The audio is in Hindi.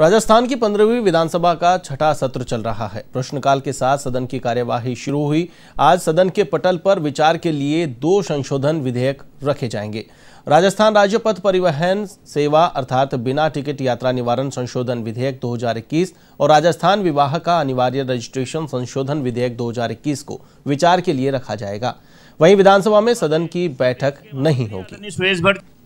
राजस्थान की पंद्रहवीं विधानसभा का छठा सत्र चल रहा है प्रश्नकाल के साथ सदन की कार्यवाही शुरू हुई आज सदन के पटल पर विचार के लिए दो संशोधन विधेयक रखे जाएंगे राजस्थान राज्य पथ परिवहन सेवा अर्थात बिना टिकट यात्रा निवारण संशोधन विधेयक 2021 और राजस्थान विवाह का अनिवार्य रजिस्ट्रेशन संशोधन विधेयक 2021 को विचार के लिए रखा जाएगा वहीं विधानसभा में सदन की बैठक नहीं होगी